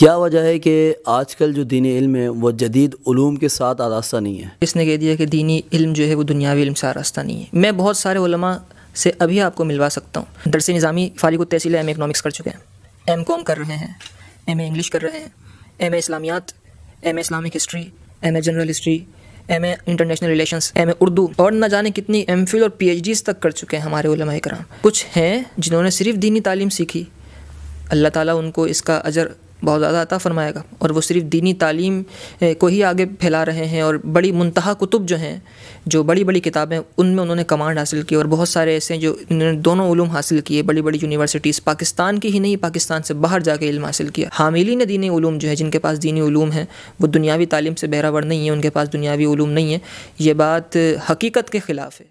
क्या वजह है कि आजकल जो दीनी इल्म है वह जदीद उलूम के साथ आरास्ता नहीं है इसने कह दिया कि दीनी इल्म जो है वो दुनियावी इल्म से आरास्ता नहीं है मैं बहुत सारे उलमा से अभी आपको मिलवा सकता हूँ दरस निज़ामी फारिग तहसील एम इकनॉमिक्स कर चुके हैं एम कॉम कर रहे हैं एम ए इंग्लिश कर रहे हैं एम ए इस्लामियात M A Islamic history M A general history M A international relation M A Urdu और न जाने कितनी एम फिल और पी एच डीज तक कर चुके हैं हमारे उलमा कराम कुछ हैं जिन्होंने सिर्फ दीनी तालीम सीखी अल्लाह ताला उनको इसका अजर बहुत ज़्यादा अता फरमाएगा और वो सिर्फ दीनी तालीम को ही आगे फैला रहे हैं और बड़ी मुंतहा कुतुब जो हैं जो बड़ी बड़ी किताबें उनमें उन्होंने कमांड हासिल की और बहुत सारे ऐसे हैं जो इन्होंने दोनों ूम हासिल किए बड़ी बड़ी यूनिवर्सिटीज़ पाकिस्तान की ही नहीं पाकिस्तान से बाहर जाके इल्म हासिल किया हामिली ने दीनी ूम जो है जिनके पास दीनी ूम है वो दुनियावी तालीम से बहरावर नहीं है उनके पास दुनियावी ूम नहीं है ये बात हकीकत के ख़िलाफ़ है